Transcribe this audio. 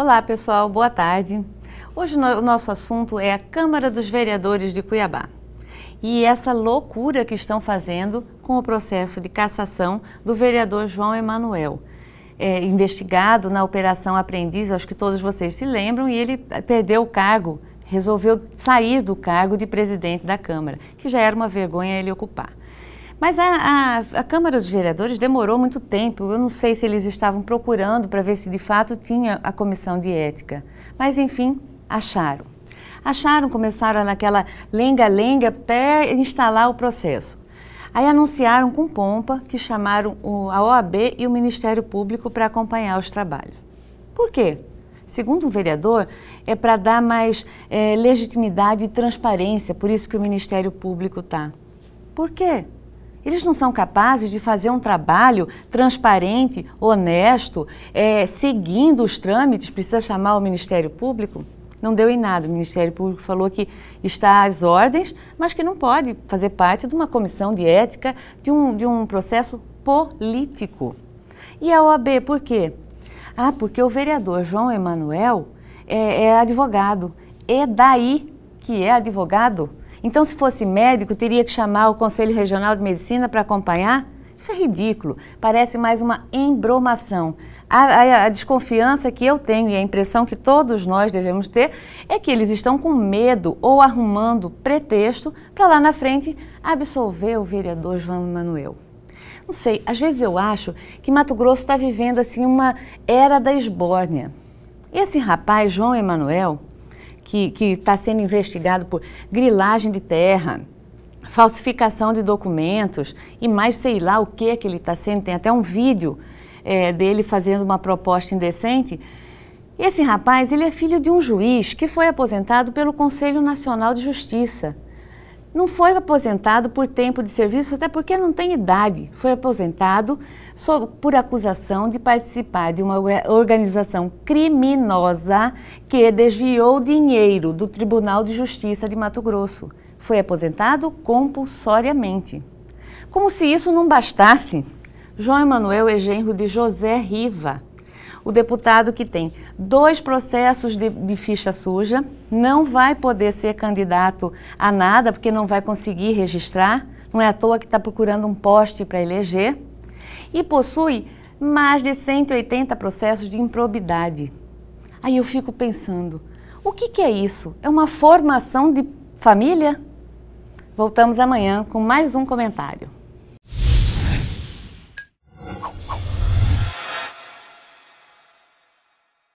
Olá, pessoal, boa tarde. Hoje o nosso assunto é a Câmara dos Vereadores de Cuiabá e essa loucura que estão fazendo com o processo de cassação do vereador João Emanuel. É, investigado na Operação Aprendiz, acho que todos vocês se lembram, e ele eh, perdeu o cargo, resolveu sair do cargo de presidente da Câmara, que já era uma vergonha ele ocupar. Mas a, a, a, Câmara dos Vereadores demorou muito tempo. Eu não sei se eles estavam procurando para ver se de fato tinha a comissão de ética. Mas, enfim, acharam. Acharam, começaram naquela lenga-lenga até instalar o processo. Aí anunciaram com pompa que chamaram o, a OAB e o Ministério Público para acompanhar os trabalhos. Por quê? Segundo um vereador, é para dar mais é, legitimidade e transparência, por isso que o Ministério Público está. Por quê? eles não são capazes de fazer um trabalho transparente, honesto, é, seguindo os trâmites, precisa chamar o Ministério Público? Não deu em nada. O Ministério Público falou que está às ordens, mas que não pode fazer parte de uma comissão de ética de um, de um processo político. E a OAB, por quê? Ah, porque o vereador João Emanuel é, é advogado. É daí que é advogado então, se fosse médico, teria que chamar o Conselho Regional de Medicina para acompanhar? Isso é ridículo. Parece mais uma embromação. A, a, a, desconfiança que eu tenho e a impressão que todos nós devemos ter é que eles estão com medo ou arrumando pretexto para lá na frente absolver o vereador João Manuel. Não sei, às vezes eu acho que Mato Grosso está vivendo assim uma era da esbórnia. Esse rapaz, João Emanuel, que está sendo investigado por grilagem de terra, falsificação de documentos e mais sei lá o que que ele está sendo. Tem até um vídeo é, dele fazendo uma proposta indecente. Esse rapaz, ele é filho de um juiz que foi aposentado pelo Conselho Nacional de Justiça não foi aposentado por tempo de serviço, até porque não tem idade. Foi aposentado por acusação de participar de uma organização criminosa que desviou dinheiro do Tribunal de Justiça de Mato Grosso. Foi aposentado compulsoriamente. Como se isso não bastasse, João Emanuel é genro de José Riva, o deputado que tem dois processos de, de, ficha suja não vai poder ser candidato a nada, porque não vai conseguir registrar, não é à toa que está procurando um poste para eleger, e possui mais de 180 processos de improbidade. Aí eu fico pensando, o que, que é isso? É uma formação de família? Voltamos amanhã com mais um comentário.